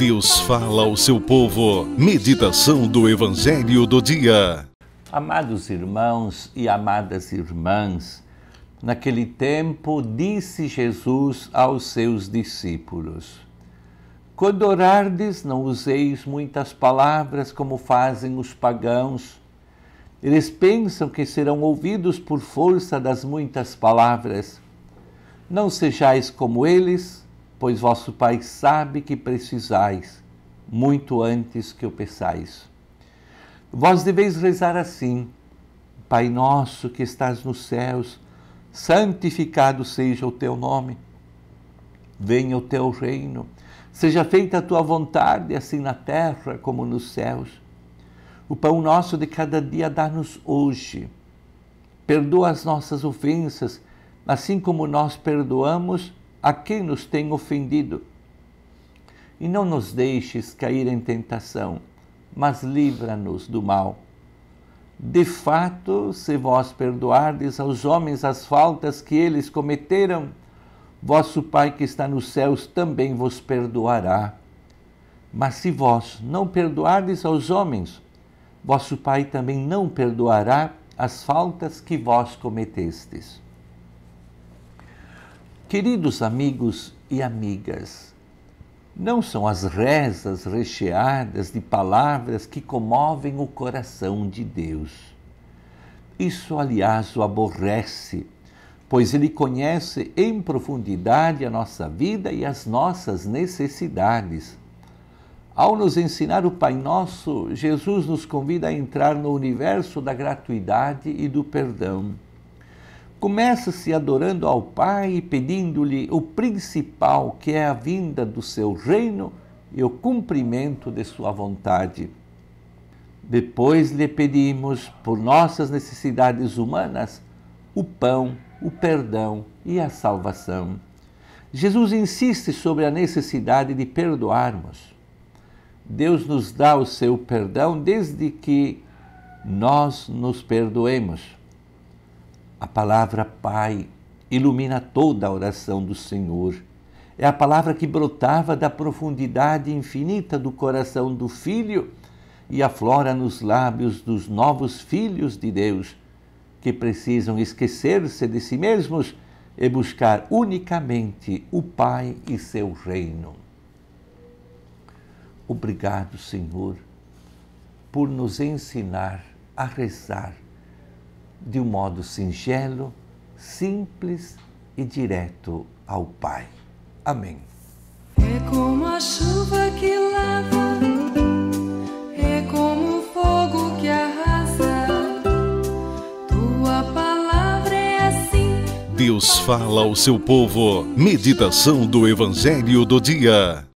Deus fala ao seu povo. Meditação do Evangelho do Dia. Amados irmãos e amadas irmãs, naquele tempo disse Jesus aos seus discípulos: Quando orardes, não useis muitas palavras como fazem os pagãos. Eles pensam que serão ouvidos por força das muitas palavras. Não sejais como eles pois vosso Pai sabe que precisais, muito antes que o peçais. Vós deveis rezar assim: Pai nosso que estás nos céus, santificado seja o teu nome. Venha o teu reino, seja feita a tua vontade, assim na terra como nos céus. O pão nosso de cada dia dá-nos hoje. Perdoa as nossas ofensas, assim como nós perdoamos a quem nos tem ofendido. E não nos deixes cair em tentação, mas livra-nos do mal. De fato, se vós perdoardes aos homens as faltas que eles cometeram, vosso Pai que está nos céus também vos perdoará. Mas se vós não perdoardes aos homens, vosso Pai também não perdoará as faltas que vós cometestes. Queridos amigos e amigas, não são as rezas recheadas de palavras que comovem o coração de Deus. Isso, aliás, o aborrece, pois ele conhece em profundidade a nossa vida e as nossas necessidades. Ao nos ensinar o Pai Nosso, Jesus nos convida a entrar no universo da gratuidade e do perdão Começa-se adorando ao Pai e pedindo-lhe o principal, que é a vinda do seu reino e o cumprimento de sua vontade. Depois lhe pedimos, por nossas necessidades humanas, o pão, o perdão e a salvação. Jesus insiste sobre a necessidade de perdoarmos. Deus nos dá o seu perdão desde que nós nos perdoemos. A palavra Pai ilumina toda a oração do Senhor. É a palavra que brotava da profundidade infinita do coração do Filho e aflora nos lábios dos novos filhos de Deus, que precisam esquecer-se de si mesmos e buscar unicamente o Pai e seu reino. Obrigado, Senhor, por nos ensinar a rezar de um modo singelo, simples e direto ao Pai. Amém. É como a chuva que lava, é como o fogo que arrasa. Tua palavra é assim. Deus fala ao seu povo. Meditação do Evangelho do Dia.